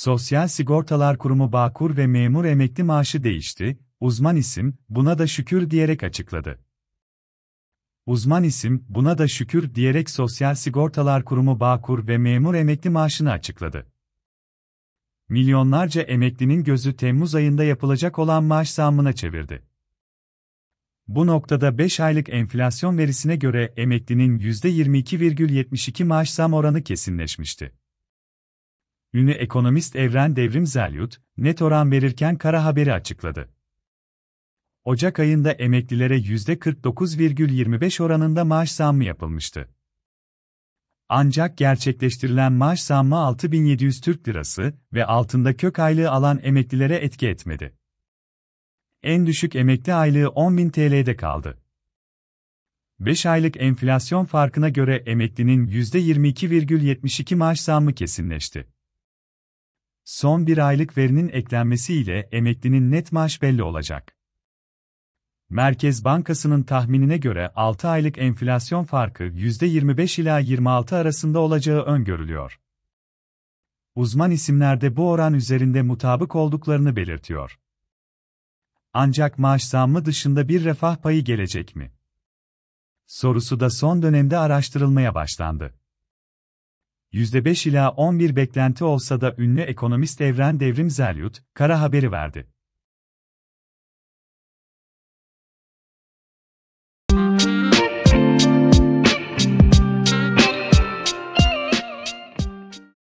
Sosyal Sigortalar Kurumu Bağkur ve memur emekli maaşı değişti, uzman isim, buna da şükür diyerek açıkladı. Uzman isim, buna da şükür diyerek Sosyal Sigortalar Kurumu Bağkur ve memur emekli maaşını açıkladı. Milyonlarca emeklinin gözü Temmuz ayında yapılacak olan maaş zammına çevirdi. Bu noktada 5 aylık enflasyon verisine göre emeklinin %22,72 maaş zam oranı kesinleşmişti. Ünlü ekonomist Evren Devrim Zelyut, net oran verirken kara haberi açıkladı. Ocak ayında emeklilere %49,25 oranında maaş zammı yapılmıştı. Ancak gerçekleştirilen maaş zammı 6700 Türk Lirası ve altında kök aylığı alan emeklilere etki etmedi. En düşük emekli aylığı 10.000 TL'de kaldı. 5 aylık enflasyon farkına göre emeklinin %22,72 maaş zammı kesinleşti. Son bir aylık verinin eklenmesiyle emeklinin net maaş belli olacak. Merkez Bankası'nın tahminine göre 6 aylık enflasyon farkı %25 ila 26 arasında olacağı öngörülüyor. Uzman isimler de bu oran üzerinde mutabık olduklarını belirtiyor. Ancak maaş zammı dışında bir refah payı gelecek mi? Sorusu da son dönemde araştırılmaya başlandı. %5 ila 11 beklenti olsa da ünlü ekonomist Evren Devrim Zelyut, kara haberi verdi.